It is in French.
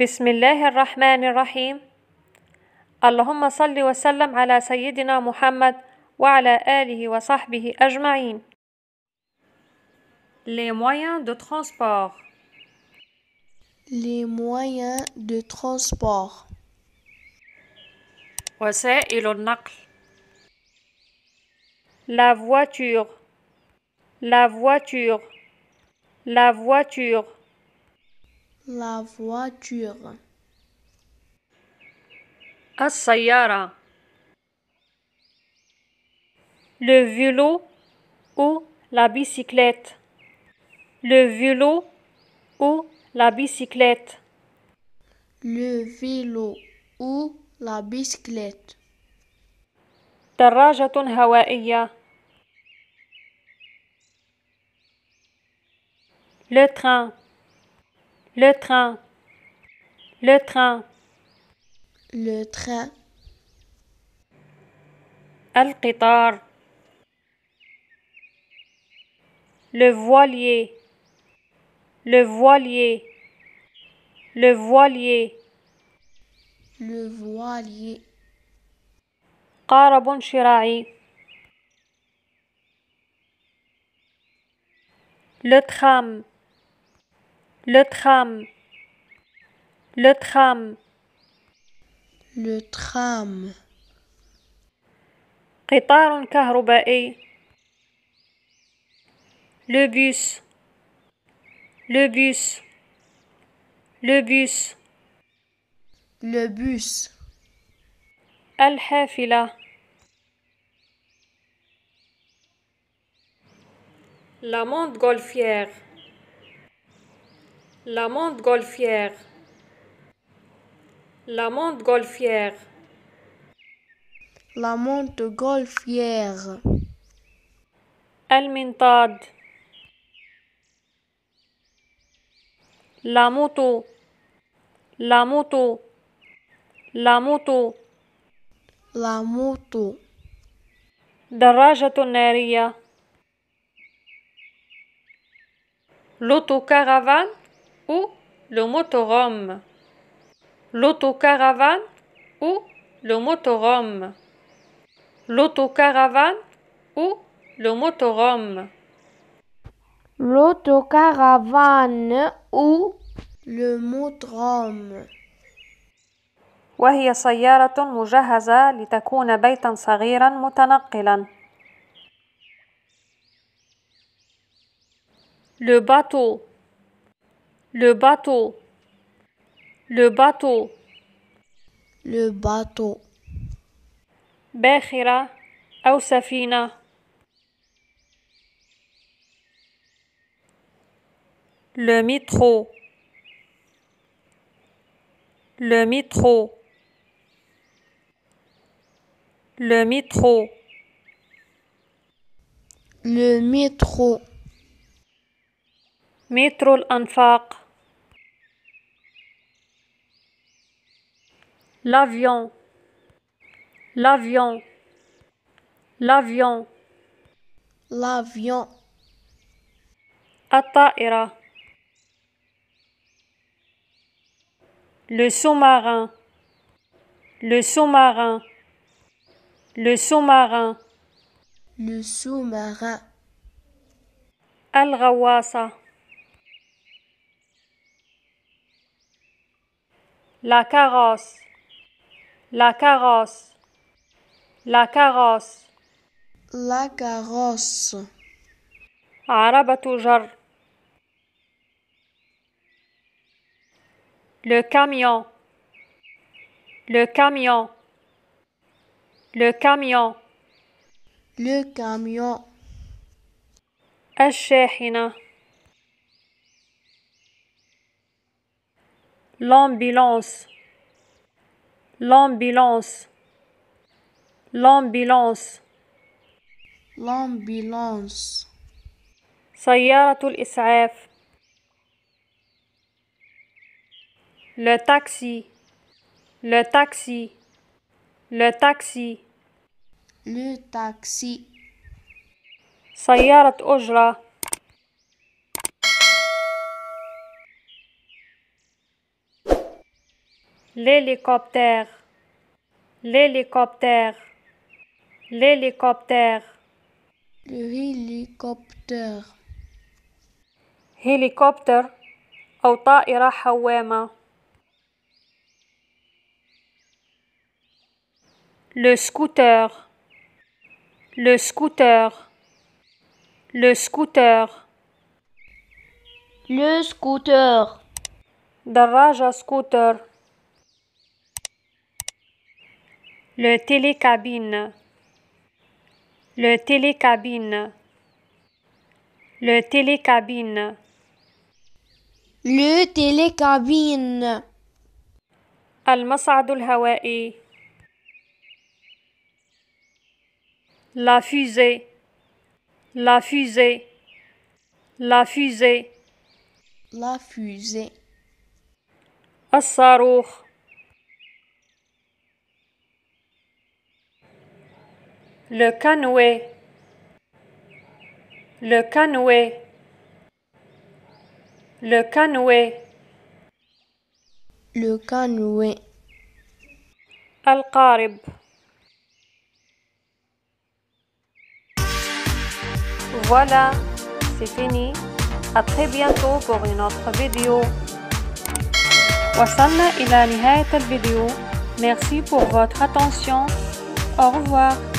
بسم الله الرحمن الرحيم اللهم صل وسلم على سيدنا محمد وعلى آله وصحبه أجمعين Les moyens de transport Les moyens de transport وسائل النقل La voiture La voiture La voiture La voiture. Asayara. Le vélo ou la bicyclette. Le vélo ou la bicyclette. Le vélo ou la bicyclette. دراجة Le train. Le train. Le train. Le train. القطار. Le voilier. Le voilier. Le voilier. Le voilier. قارب Shirai, Le tram. Le tram. Le tram. Le tram. Le bus. Le bus. Le bus. Le bus. الحافلة. La monte golfière. La golfière. La golfière. La montgolfière. mintad. La moto. La moto. La moto. La moto. دراجة نارية. l'autocaravane le motorhome, l'autocaravane ou le motorhome, l'autocaravane ou le motorhome, l'autocaravane ou le motorhome. وهي لتكون بيتا صغيرا Le bateau le bateau. Le bateau. Le bateau. باخرة أو Le métro. Le métro. Le métro. Le métro. métro l'anfaq. l'avion, l'avion, l'avion, l'avion, Ataera, le sous-marin, le sous-marin, le sous-marin, le sous-marin, al la carrosse la carrosse. La carrosse. La carrosse. عربة جر. Le camion. Le camion. Le camion. Le camion. الشاحنة. L'ambulance. L'ambulance. L'ambulance. L'ambulance. سيارة الإسعاف. Le taxi. Le taxi. Le taxi. Le taxi. سيارة أجرة. l'hélicoptère, l'hélicoptère, l'hélicoptère, l'hélicoptère, hélicoptère أو طائرة حوامة. Le scooter, le scooter, le scooter, le scooter. دراجة scooter. le télécabine, le télécabine, le télécabine, le télécabine, المصعد الهوائي, la fusée, la fusée, la fusée, la fusée, الصاروخ le canoë le canoë le canoë le canoë Al-Karib. Voilà, c'est fini. À très bientôt pour une autre vidéo. وصلنا إلى نهاية vidéo. Merci pour votre attention. Au revoir.